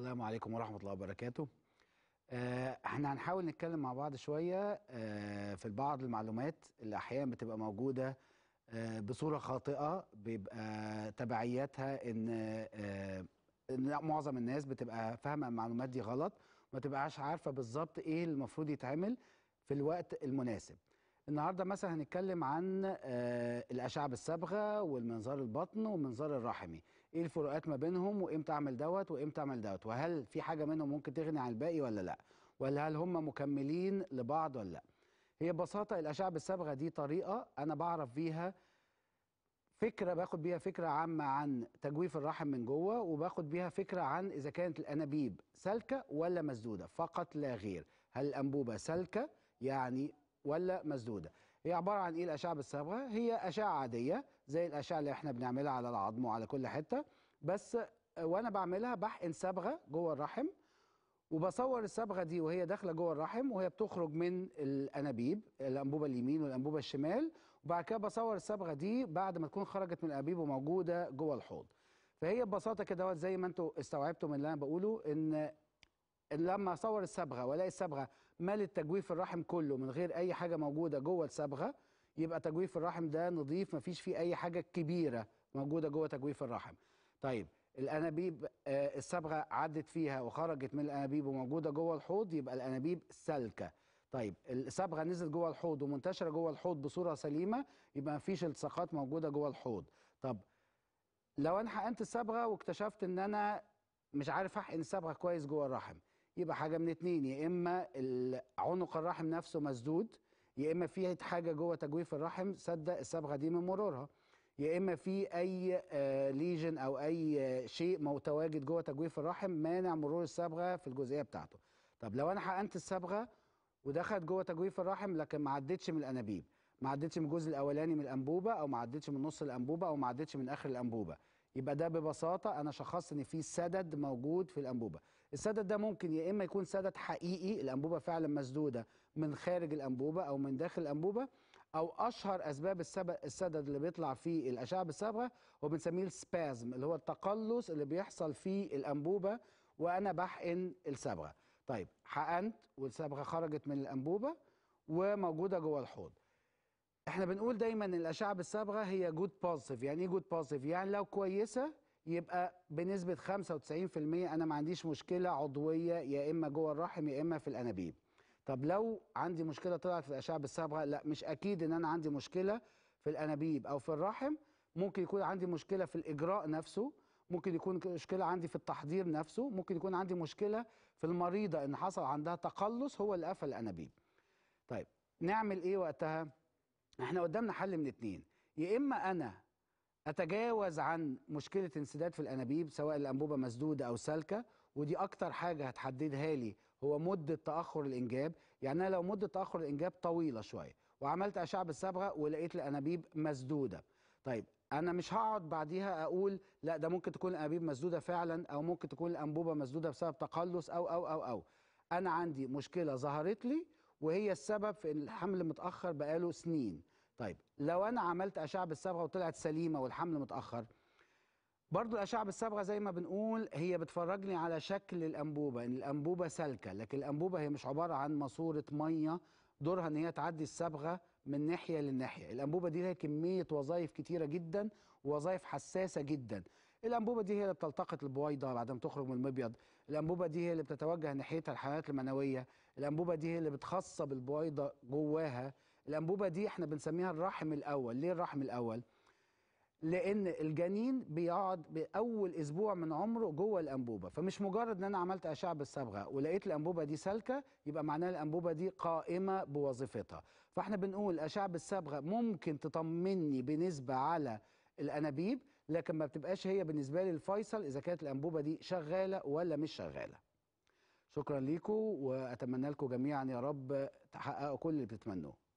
السلام عليكم ورحمة الله وبركاته آه، احنا هنحاول نتكلم مع بعض شوية آه، في بعض المعلومات اللي أحيانا بتبقى موجودة آه، بصورة خاطئة بيبقى تبعياتها إن, إن معظم الناس بتبقى فاهمة المعلومات دي غلط ما تبقاش عارفة بالظبط إيه المفروض يتعمل في الوقت المناسب النهارده مثلا هنتكلم عن الاشعه بالصبغه والمنظار البطن والمنظار الرحمي ايه الفروقات ما بينهم وامتى اعمل دوت وامتى اعمل دوت وهل في حاجه منهم ممكن تغني عن الباقي ولا لا ولا هل هم مكملين لبعض ولا لا هي ببساطه الاشعه بالصبغه دي طريقه انا بعرف بيها فكره باخد بيها فكره عامه عن تجويف الرحم من جوه وباخد بيها فكره عن اذا كانت الانابيب سالكه ولا مسدوده فقط لا غير هل الانبوبه سالكه يعني ولا مسدوده هي عباره عن ايه الاشعه بالصبغه هي اشعه عاديه زي الاشعه اللي احنا بنعملها على العظم وعلى كل حته بس وانا بعملها بحقن صبغه جوه الرحم وبصور الصبغه دي وهي داخله جوه الرحم وهي بتخرج من الانابيب الانبوبه اليمين والانبوبه الشمال وبعد كده بصور الصبغه دي بعد ما تكون خرجت من الانابيب وموجوده جوه الحوض فهي ببساطه كده زي ما انتم استوعبتوا من اللي انا بقوله ان لما اصور الصبغه والاقي الصبغه مال التجويف الرحم كله من غير اي حاجه موجوده جوه الصبغه يبقى تجويف الرحم ده نظيف مفيش فيه اي حاجه كبيره موجوده جوه تجويف الرحم طيب الانابيب آه، الصبغه عدت فيها وخرجت من الانابيب وموجوده جوه الحوض يبقى الانابيب سالكه طيب الصبغه نزلت جوه الحوض ومنتشره جوه الحوض بصوره سليمه يبقى مفيش التصاقات موجوده جوه الحوض طب لو انا حقنت الصبغه واكتشفت ان انا مش عارف احقن الصبغه كويس جوه الرحم يبقى حاجه من اتنين يا اما عنق الرحم نفسه مسدود يا اما في حاجه جوه تجويف الرحم سد الصبغه دي من مرورها يا اما في اي ليجن آه، او اي آه، شيء متواجد جوه تجويف الرحم مانع مرور الصبغه في الجزئيه بتاعته طب لو انا حقنت الصبغه ودخلت جوه تجويف الرحم لكن ما عدتش من الانابيب ما عدتش من الجزء الاولاني من الانبوبه او ما عدتش من نص الانبوبه او ما عدتش من اخر الانبوبه يبقى ده ببساطه انا شخصت ان في سدد موجود في الانبوبه السدد ده ممكن يا اما يكون سدد حقيقي الانبوبه فعلا مسدوده من خارج الانبوبه او من داخل الانبوبه او اشهر اسباب السدد اللي بيطلع في الاشعه بالصبغه وبنسميه السبازم اللي هو التقلص اللي بيحصل في الانبوبه وانا بحقن الصبغه طيب حقنت والصبغه خرجت من الانبوبه وموجوده جوه الحوض احنا بنقول دايما الاشعه بالصبغه هي جود بوزيتيف يعني ايه جود بوزيتيف يعني لو كويسه يبقى بنسبه 95% انا ما عنديش مشكله عضويه يا اما جوه الرحم يا اما في الانابيب طب لو عندي مشكله طلعت في الاشعه بالصبغه لا مش اكيد ان انا عندي مشكله في الانابيب او في الرحم ممكن يكون عندي مشكله في الاجراء نفسه ممكن يكون مشكله عندي في التحضير نفسه ممكن يكون عندي مشكله في المريضه ان حصل عندها تقلص هو اللي قفل الانابيب طيب نعمل ايه وقتها احنا قدامنا حل من اتنين يا اما انا اتجاوز عن مشكله انسداد في الانابيب سواء الانبوبه مسدوده او سالكه ودي اكتر حاجه هتحددها لي هو مده تاخر الانجاب يعني انا لو مده تاخر الانجاب طويله شويه وعملت اشعه بالصبغه ولقيت الانابيب مسدوده طيب انا مش هقعد بعديها اقول لا ده ممكن تكون الانابيب مسدوده فعلا او ممكن تكون الانبوبه مسدوده بسبب تقلص او او او او انا عندي مشكله ظهرت لي وهي السبب في ان الحمل متاخر بقاله سنين طيب لو انا عملت اشعه بالصبغه وطلعت سليمه والحمل متاخر برضه الاشعه بالصبغه زي ما بنقول هي بتفرجني على شكل الانبوبه ان الانبوبه سالكه لكن الانبوبه هي مش عباره عن ماسوره ميه دورها ان هي تعدي الصبغه من ناحيه للناحيه الانبوبه دي لها كميه وظائف كتيره جدا ووظائف حساسه جدا الانبوبه دي هي اللي بتلتقط البويضه بعد ما تخرج من المبيض الانبوبه دي هي اللي بتتوجه ناحيتها الحيوانات المنويه الانبوبه دي هي اللي بتخصب البويضه جواها الانبوبه دي احنا بنسميها الرحم الاول ليه الرحم الاول لان الجنين بيقعد باول اسبوع من عمره جوه الانبوبه فمش مجرد ان انا عملت اشعه بالصبغه ولقيت الانبوبه دي سالكه يبقى معناها الانبوبه دي قائمه بوظيفتها فاحنا بنقول اشعه بالصبغه ممكن تطمني بنسبه على الانابيب لكن ما بتبقاش هي بالنسبه لي الفيصل اذا كانت الانبوبه دي شغاله ولا مش شغاله شكرا لكم واتمنى لكم جميعا يا رب تحققوا كل اللي بتتمنوه